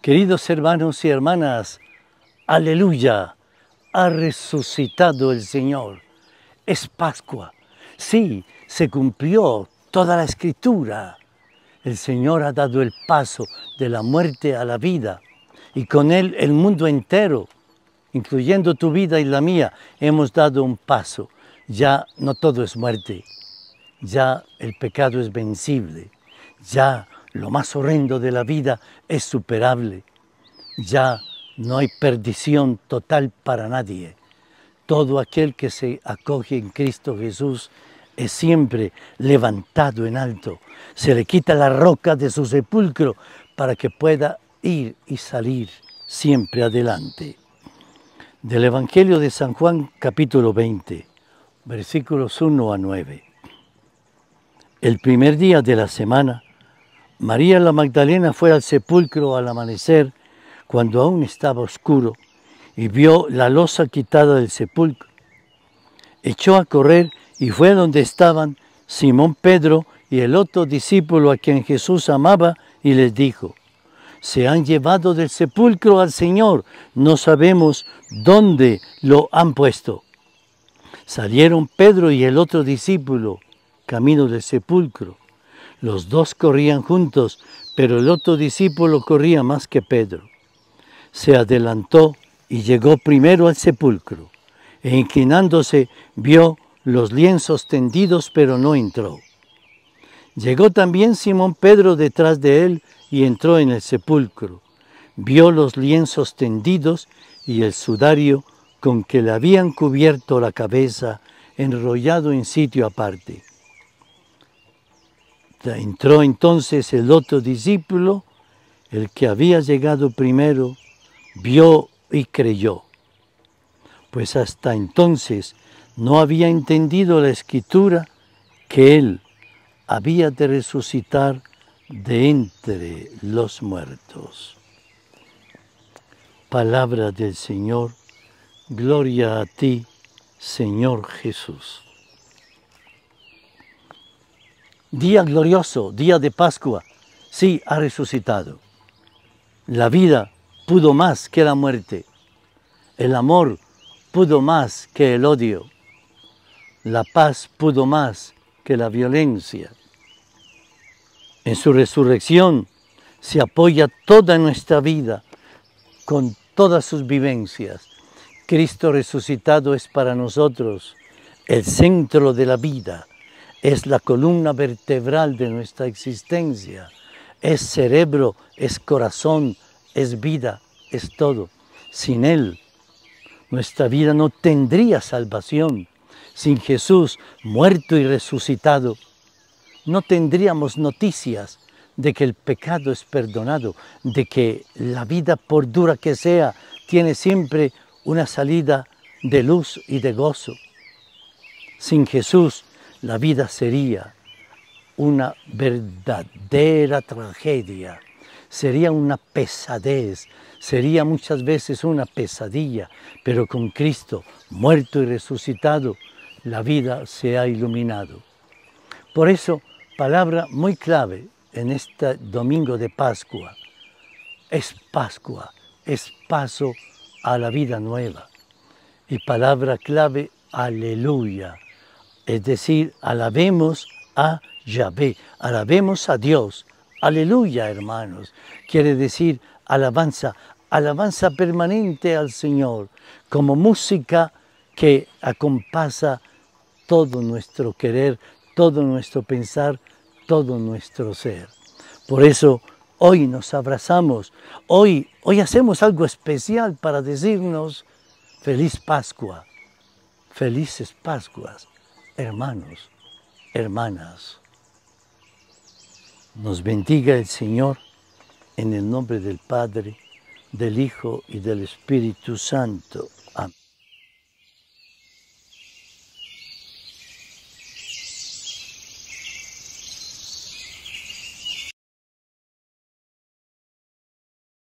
Queridos hermanos y hermanas, aleluya, ha resucitado el Señor. Es Pascua. Sí, se cumplió toda la escritura. El Señor ha dado el paso de la muerte a la vida y con Él el mundo entero, incluyendo tu vida y la mía, hemos dado un paso. Ya no todo es muerte, ya el pecado es vencible, ya lo más horrendo de la vida es superable. Ya no hay perdición total para nadie. Todo aquel que se acoge en Cristo Jesús es siempre levantado en alto. Se le quita la roca de su sepulcro para que pueda ir y salir siempre adelante. Del Evangelio de San Juan capítulo 20, versículos 1 a 9. El primer día de la semana, María la Magdalena fue al sepulcro al amanecer, cuando aún estaba oscuro, y vio la losa quitada del sepulcro. Echó a correr y fue donde estaban Simón Pedro y el otro discípulo a quien Jesús amaba, y les dijo, se han llevado del sepulcro al Señor, no sabemos dónde lo han puesto. Salieron Pedro y el otro discípulo, camino del sepulcro. Los dos corrían juntos, pero el otro discípulo corría más que Pedro. Se adelantó y llegó primero al sepulcro, e inclinándose vio los lienzos tendidos, pero no entró. Llegó también Simón Pedro detrás de él y entró en el sepulcro. Vio los lienzos tendidos y el sudario con que le habían cubierto la cabeza enrollado en sitio aparte. Entró entonces el otro discípulo, el que había llegado primero, vio y creyó. Pues hasta entonces no había entendido la escritura que él había de resucitar de entre los muertos. Palabra del Señor, gloria a ti, Señor Jesús día glorioso, día de Pascua, sí ha resucitado. La vida pudo más que la muerte. El amor pudo más que el odio. La paz pudo más que la violencia. En su resurrección se apoya toda nuestra vida con todas sus vivencias. Cristo resucitado es para nosotros el centro de la vida es la columna vertebral de nuestra existencia, es cerebro, es corazón, es vida, es todo. Sin Él, nuestra vida no tendría salvación. Sin Jesús muerto y resucitado, no tendríamos noticias de que el pecado es perdonado, de que la vida, por dura que sea, tiene siempre una salida de luz y de gozo. Sin Jesús la vida sería una verdadera tragedia, sería una pesadez, sería muchas veces una pesadilla, pero con Cristo muerto y resucitado, la vida se ha iluminado. Por eso, palabra muy clave en este domingo de Pascua, es Pascua, es paso a la vida nueva. Y palabra clave, aleluya es decir, alabemos a Yahvé, alabemos a Dios. Aleluya, hermanos. Quiere decir alabanza, alabanza permanente al Señor, como música que acompasa todo nuestro querer, todo nuestro pensar, todo nuestro ser. Por eso hoy nos abrazamos, hoy, hoy hacemos algo especial para decirnos feliz Pascua, felices Pascuas hermanos, hermanas. Nos bendiga el Señor en el nombre del Padre, del Hijo y del Espíritu Santo. Amén.